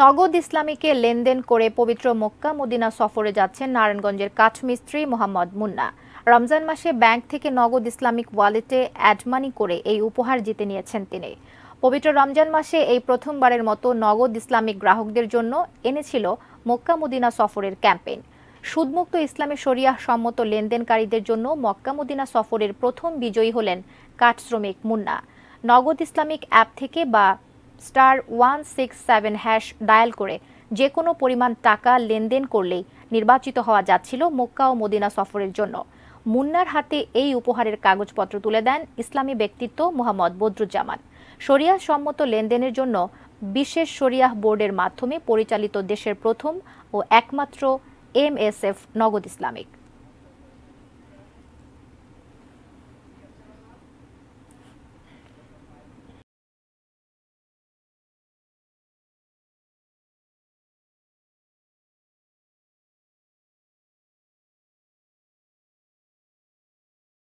নগদ ইসলামীকে লেনদেন করে পবিত্র মক্কা মদিনা সফরে যাচ্ছেন নারায়ণগঞ্জের কাঠমিস্ত্রি মোহাম্মদ মুন্না রমজান মাসে ব্যাংক থেকে নগদ ইসলামিক ওয়ালেটে অ্যাডমানি করে এই উপহার জিতে নিয়েছেন তিনি পবিত্র রমজান মাসে এই প্রথমবারের মতো নগদ ইসলামিক গ্রাহকদের জন্য এনেছিল মক্কা মদিনা সফরের ক্যাম্পেইন সুদমুক্ত ইসলামী শরিয়াহ সম্মত লেনদেনকারীদের জন্য মক্কা মদিনা সফরের প্রথম বিজয়ী হলেন কাঠ শ্রমিক মুন্না নগদ ইসলামিক অ্যাপ থেকে বা star one six seven hash dial করে যে কোনো পরিমাণ টাকা লেনদেন করলেই নির্বাচিত হওয়া যাচ্ছিল মক্কা ও মদিনা সফরের জন্য মুন্নার হাতে এই উপহারের কাগজপত্র তুলে দেন ইসলামী ব্যক্তিত্ব মোহাম্মদ বদরুজ্জামান শরিয়া সম্মত লেনদেনের জন্য বিশেষ শরিয়াহ বোর্ডের মাধ্যমে পরিচালিত দেশের প্রথম ও একমাত্র M S F Nagad Islamic